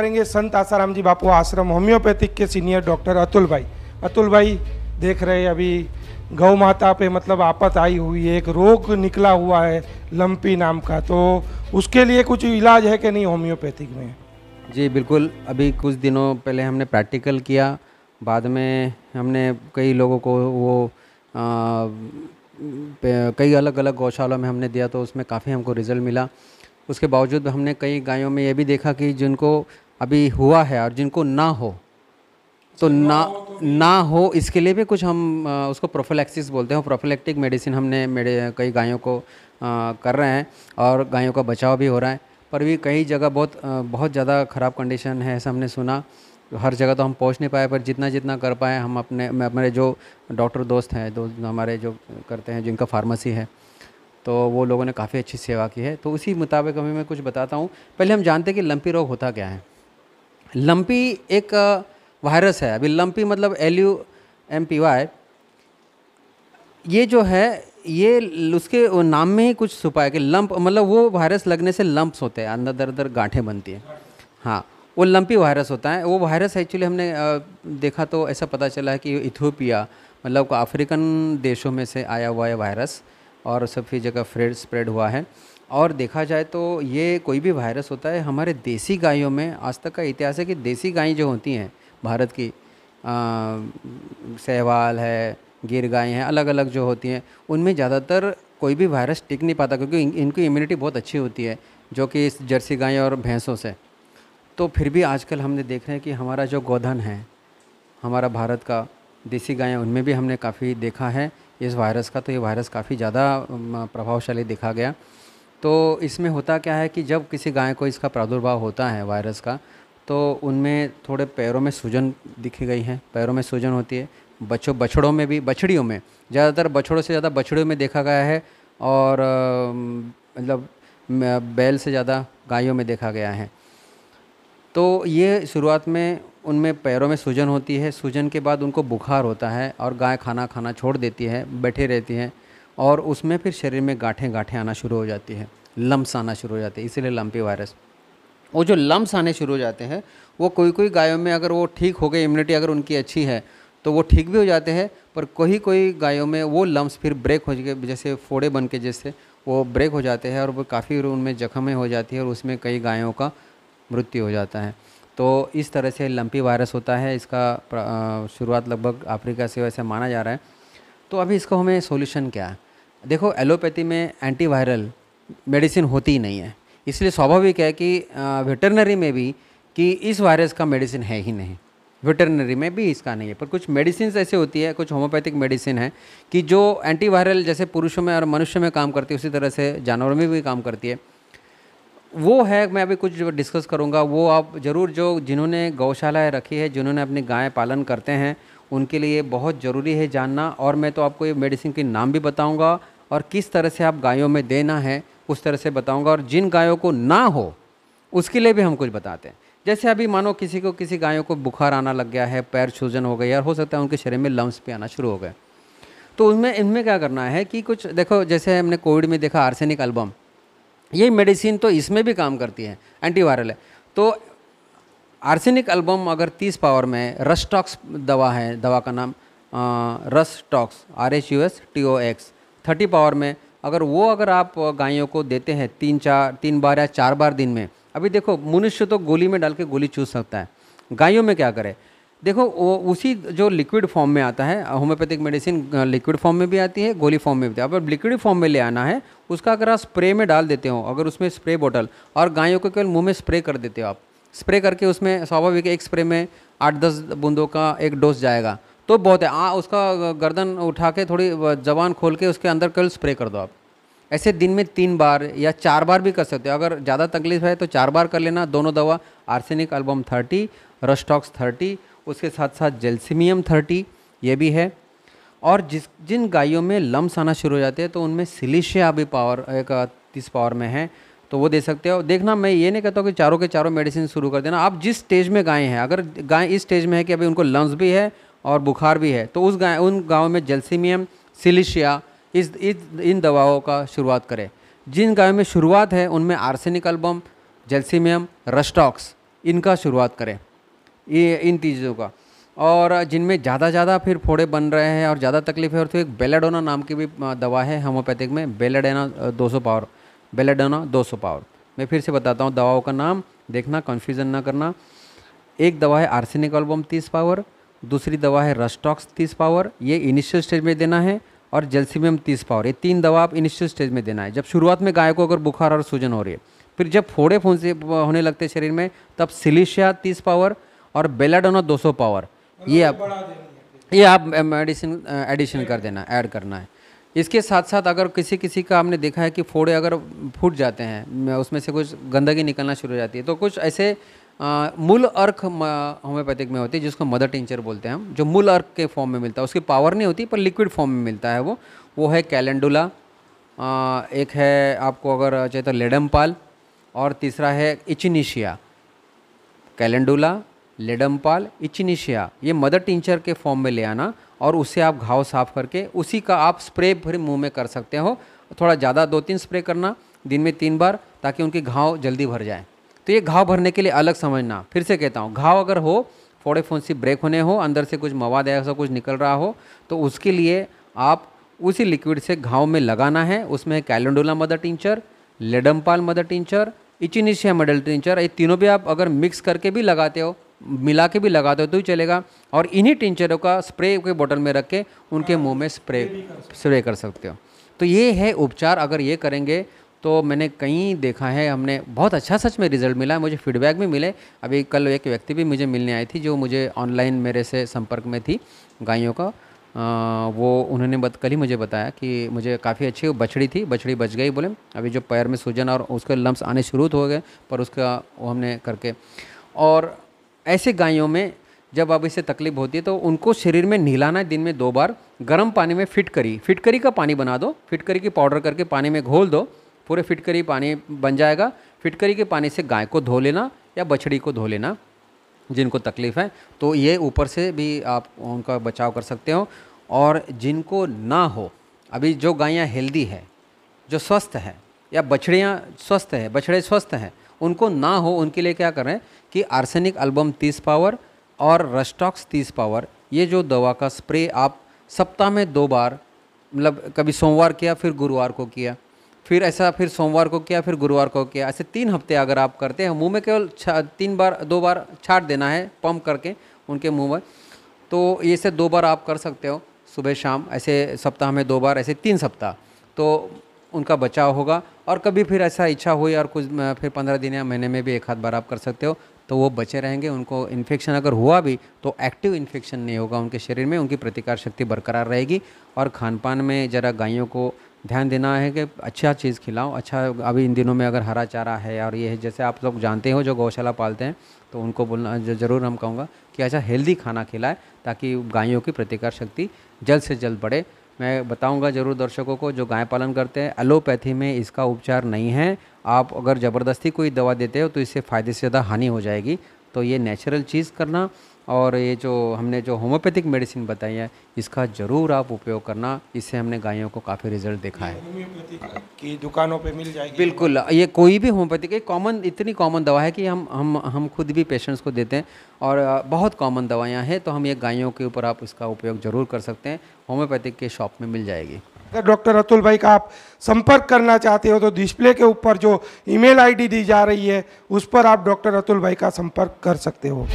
करेंगे संत आसाराम जी बापू आश्रम होम्योपैथिक के सीनियर डॉक्टर अतुल भाई अतुल भाई देख रहे अभी गौ माता पे मतलब आपत आई हुई है एक रोग निकला हुआ है लंपी नाम का तो उसके लिए कुछ इलाज है कि नहीं होम्योपैथिक में जी बिल्कुल अभी कुछ दिनों पहले हमने प्रैक्टिकल किया बाद में हमने कई लोगों को वो आ, कई अलग अलग गौशाला में हमने दिया तो उसमें काफ़ी हमको रिज़ल्ट मिला उसके बावजूद हमने कई गायों में ये भी देखा कि जिनको अभी हुआ है और जिनको ना हो तो ना तो ना हो इसके लिए भी कुछ हम उसको प्रोफोलैक्सिस बोलते हैं प्रोफोलैक्टिक मेडिसिन हमने मेरे कई गायों को कर रहे हैं और गायों का बचाव भी हो रहा है पर भी कई जगह बहुत बहुत ज़्यादा ख़राब कंडीशन है ऐसा हमने सुना हर जगह तो हम पहुंच नहीं पाए पर जितना जितना कर पाए हम अपने हमारे जो डॉक्टर दोस्त हैं दो हमारे जो करते हैं जिनका फार्मेसी है तो वो लोगों ने काफ़ी अच्छी सेवा की है तो उसी मुताबिक हमें मैं कुछ बताता हूँ पहले हम जानते हैं कि लंपी रोग होता क्या है लम्पी एक वायरस है अभी लंपी मतलब L U M P Y ये जो है ये उसके नाम में ही कुछ छुपा है कि लंप मतलब वो वायरस लगने से लंप्स होते हैं अंदर दर दर गांठें बनती हैं हाँ वो लंपी वायरस होता है वो वायरस एक्चुअली हमने देखा तो ऐसा पता चला है कि इथोपिया मतलब अफ्रीकन देशों में से आया हुआ है वायरस और सब जगह फ्रेड स्प्रेड हुआ है और देखा जाए तो ये कोई भी वायरस होता है हमारे देसी गायों में आज तक का इतिहास है कि देसी गायें जो होती हैं भारत की सहवाल है गिर गायें हैं अलग अलग जो होती हैं उनमें ज़्यादातर कोई भी वायरस टिक नहीं पाता क्योंकि इन, इनकी इम्यूनिटी बहुत अच्छी होती है जो कि इस जर्सी गायें और भैंसों से तो फिर भी आजकल हमने देख रहे हैं कि हमारा जो गोधन है हमारा भारत का देसी गायें उनमें भी हमने काफ़ी देखा है इस वायरस का तो ये वायरस काफ़ी ज़्यादा प्रभावशाली देखा गया तो इसमें होता क्या है कि जब किसी गाय को इसका प्रादुर्भाव होता है वायरस का तो उनमें थोड़े पैरों में सूजन दिखी गई है पैरों में सूजन होती है बच्चों बछड़ों में भी बछड़ियों में ज़्यादातर बछड़ों से ज़्यादा बछड़ियों में देखा गया है और मतलब बैल से ज़्यादा गायों में देखा गया है तो ये शुरुआत में उनमें पैरों में सूजन होती है सूजन के बाद उनको बुखार होता है और गाय खाना खाना छोड़ देती है बैठे रहती है और उसमें फिर शरीर में गाठें गाँठें आना शुरू हो जाती है लम्ब आना शुरू हो जाते हैं इसीलिए लम्पी वायरस वो जो लम्स आने शुरू हो जाते हैं वो कोई कोई गायों में अगर वो ठीक हो गए इम्यूनिटी अगर उनकी अच्छी है तो वो ठीक भी हो जाते हैं पर कोई कोई गायों में वो लम्ब फिर ब्रेक हो गए जैसे फोड़े बन के जैसे वो ब्रेक हो जाते हैं और वो काफ़ी उनमें जख्में हो जाती है और उसमें कई गायों का मृत्यु हो जाता है तो इस तरह से लम्पी वायरस होता है इसका शुरुआत लगभग अफ्रीका से वैसे माना जा रहा है तो अभी इसको हमें सोल्यूशन क्या है देखो एलोपैथी में एंटीवायरल मेडिसिन होती ही नहीं है इसलिए स्वाभाविक है कि वेटरनरी में भी कि इस वायरस का मेडिसिन है ही नहीं वेटरनरी में भी इसका नहीं है पर कुछ मेडिसिन ऐसे होती है कुछ होम्योपैथिक मेडिसिन है कि जो एंटीवायरल जैसे पुरुषों में और मनुष्य में काम करती है उसी तरह से जानवरों में भी काम करती है वो है मैं अभी कुछ डिस्कस करूँगा वो आप ज़रूर जो जिन्होंने गौशालाएँ रखी है जिन्होंने अपनी गायें पालन करते हैं उनके लिए बहुत ज़रूरी है जानना और मैं तो आपको ये मेडिसिन के नाम भी बताऊँगा और किस तरह से आप गायों में देना है उस तरह से बताऊँगा और जिन गायों को ना हो उसके लिए भी हम कुछ बताते हैं जैसे अभी मानो किसी को किसी गायों को बुखार आना लग गया है पैर छूजन हो गया और हो सकता है उनके शरीर में लम्स भी आना शुरू हो गए तो उसमें इनमें क्या करना है कि कुछ देखो जैसे हमने कोविड में देखा आर्सेनिक एल्बम ये मेडिसिन तो इसमें भी काम करती है एंटीवायरल है तो आर्सेनिक अल्बम अगर 30 पावर में रसटॉक्स दवा है दवा का नाम Rhus tox R H U S T O X thirty power में अगर वो अगर आप गायों को देते हैं तीन चार तीन बार या चार बार दिन में अभी देखो मनुष्य तो गोली में डाल के गोली चूस सकता है गायों में क्या करें देखो वो उसी जो लिक्विड फॉर्म में आता है होम्योपैथिक मेडिसिन लिक्विड फॉर्म में भी आती है गोली फॉर्म में भी अब लिक्विड फॉर्म में ले आना है उसका अगर आप स्प्रे में डाल देते हो अगर उसमें स्प्रे बोतल और गायों को केवल मुँह में स्प्रे कर देते हो आप स्प्रे करके उसमें स्वाभाविक एक स्प्रे में आठ दस बूंदों का एक डोज जाएगा तो बहुत है आ उसका गर्दन उठा के थोड़ी जवान खोल के उसके अंदर कल स्प्रे कर दो आप ऐसे दिन में तीन बार या चार बार भी कर सकते हो अगर ज़्यादा तकलीफ है तो चार बार कर लेना दोनों दवा arsenic album thirty Rhus tox thirty उसके साथ साथ जेल्सिमियम थर्टी ये भी है और जिस जिन गायों में लम्स आना शुरू हो जाते हैं तो उनमें सिलिशिया भी पावर एक तीस पावर में है तो वो दे सकते हो देखना मैं ये नहीं कहता हूँ कि चारों के चारों मेडिसिन शुरू कर देना आप जिस स्टेज में गाय हैं अगर गाय इस स्टेज में है कि अभी उनको लंग्स भी है और बुखार भी है तो उस गाय उन गाँव में जलसीमियम सिलिशिया इस, इस इन दवाओं का शुरुआत करें जिन गायों में शुरुआत है उनमें आर्सेनिक अल्बम जेल्सीमियम रस्टॉक्स इनका शुरुआत करें ये इन चीज़ों का और जिनमें ज़्यादा ज़्यादा फिर फोड़े बन रहे हैं और ज़्यादा तकलीफ है और तो एक बेलाडोना नाम की भी दवा है होम्योपैथिक में बेलाडेना 200 पावर बेलाडोना 200 पावर मैं फिर से बताता हूँ दवाओं का नाम देखना कन्फ्यूज़न ना करना एक दवा है आर्सेनिक एल्बम 30 पावर दूसरी दवा है रस्टॉक्स तीस पावर ये इनिशियल स्टेज में देना है और जेल्सीमियम तीस पावर ये तीन दवा आप इनिशियल स्टेज में देना है जब शुरुआत में गाय को अगर बुखार और सूजन हो रही है फिर जब फोड़े फूंसे होने लगते हैं शरीर में तब सिलिशिया 30 पावर और बेलाडोना 200 पावर ये आप ये आप मेडिसिन एडिशन कर देना ऐड करना है इसके साथ साथ अगर किसी किसी का हमने देखा है कि फोड़े अगर फूट जाते हैं उसमें से कुछ गंदगी निकलना शुरू हो जाती है तो कुछ ऐसे आ, मूल अर्क होम्योपैथिक में होती है जिसको मदर टिंचर बोलते हैं हम जो मूल अर्क के फॉर्म में मिलता है उसकी पावर नहीं होती पर लिक्विड फॉर्म में मिलता है वो वो है कैलेंडुला एक है आपको अगर चाहे तो लेडमपाल और तीसरा है इचिनिशिया कैलेंडुला लेडमपाल इचिनिशिया ये मदर टिंचर के फॉर्म में ले आना और उससे आप घाव साफ़ करके उसी का आप स्प्रे फिर मुंह में कर सकते हो थोड़ा ज़्यादा दो तीन स्प्रे करना दिन में तीन बार ताकि उनके घाव जल्दी भर जाए तो ये घाव भरने के लिए अलग समझना फिर से कहता हूँ घाव अगर हो फोड़े फोन से ब्रेक होने हो अंदर से कुछ मवाद ऐसा कुछ निकल रहा हो तो उसके लिए आप उसी लिक्विड से घाव में लगाना है उसमें calendula mother tincture Ledum pal mother tincture echinacea mother tincture ये तीनों भी आप अगर मिक्स करके भी लगाते हो मिला के भी लगा दो तो ही चलेगा और इन्हीं टिंचरों का स्प्रे के बोतल में रख के उनके मुंह में स्प्रे स्प्रे कर सकते हो तो ये है उपचार अगर ये करेंगे तो मैंने कहीं देखा है हमने बहुत अच्छा सच में रिजल्ट मिला है मुझे फीडबैक भी मिले अभी कल एक व्यक्ति भी मुझे मिलने आई थी जो मुझे ऑनलाइन मेरे से संपर्क में थी गायों का आ, वो उन्होंने बत, कल ही मुझे बताया कि मुझे काफ़ी अच्छी बछड़ी थी बछड़ी बच गई बोले अभी जो पैर में सूजन और उसके लम्ब आने शुरू हो गए पर उसका वो हमने करके और ऐसे गायों में जब अब इसे तकलीफ होती है तो उनको शरीर में नहलाना दिन में दो बार गर्म पानी में फिटकरी फिटकरी का पानी बना दो फिटकरी की पाउडर करके पानी में घोल दो पूरे फिटकरी पानी बन जाएगा फिटकरी के पानी से गाय को धो लेना या बछड़ी को धो लेना जिनको तकलीफ़ है तो ये ऊपर से भी आप उनका बचाव कर सकते हो और जिनको ना हो अभी जो गायें हेल्दी है जो स्वस्थ है या बछड़ियाँ स्वस्थ है बछड़े स्वस्थ हैं उनको ना हो उनके लिए क्या करें कि आर्सेनिक अल्बम तीस पावर और रस्टॉक्स तीस पावर ये जो दवा का स्प्रे आप सप्ताह में दो बार मतलब कभी सोमवार किया फिर गुरुवार को किया फिर ऐसा फिर सोमवार को किया फिर गुरुवार को किया ऐसे तीन हफ्ते अगर आप करते हैं मुंह में केवल तीन बार दो बार छाट देना है पम्प करके उनके मुंह में तो ये से दो बार आप कर सकते हो सुबह शाम ऐसे सप्ताह में दो बार ऐसे तीन सप्ताह तो उनका बचाव होगा और कभी फिर ऐसा इच्छा हुई और कुछ फिर पंद्रह दिन या महीने में भी एक हाथ बार आप कर सकते हो तो वो बचे रहेंगे उनको इन्फेक्शन अगर हुआ भी तो एक्टिव इन्फेक्शन नहीं होगा उनके शरीर में उनकी प्रतिकार शक्ति बरकरार रहेगी और खान पान में ज़रा गायों को ध्यान देना है कि अच्छा चीज़ खिलाओ अच्छा अभी इन दिनों में अगर हरा चारा है और ये है जैसे आप लोग जानते हो जो गौशाला पालते हैं तो उनको बोलना ज़रूर हम कहूँगा कि अच्छा हेल्दी खाना खिलाए ताकि गायों की प्रतिकार शक्ति जल्द से जल्द बढ़े मैं बताऊंगा ज़रूर दर्शकों को जो गाय पालन करते हैं एलोपैथी में इसका उपचार नहीं है आप अगर ज़बरदस्ती कोई दवा देते हो तो इससे फ़ायदे से ज़्यादा हानि हो जाएगी तो ये नेचुरल चीज़ करना और ये जो हमने जो होम्योपैथिक मेडिसिन बताई है इसका ज़रूर आप उपयोग करना इससे हमने गायों को काफ़ी रिजल्ट देखा है की दुकानों पे मिल जाएगी बिल्कुल ये कोई भी होम्योपैथिक एक कॉमन इतनी कॉमन दवा है कि हम हम हम खुद भी पेशेंट्स को देते हैं और बहुत कॉमन दवाइयाँ हैं तो हम ये गायों के ऊपर आप इसका उपयोग ज़रूर कर सकते हैं होम्योपैथिक के शॉप में मिल जाएगी अगर डॉक्टर अतुल भाई का आप संपर्क करना चाहते हो तो डिस्प्ले के ऊपर जो ईमेल आईडी दी जा रही है उस पर आप डॉक्टर अतुल भाई का संपर्क कर सकते हो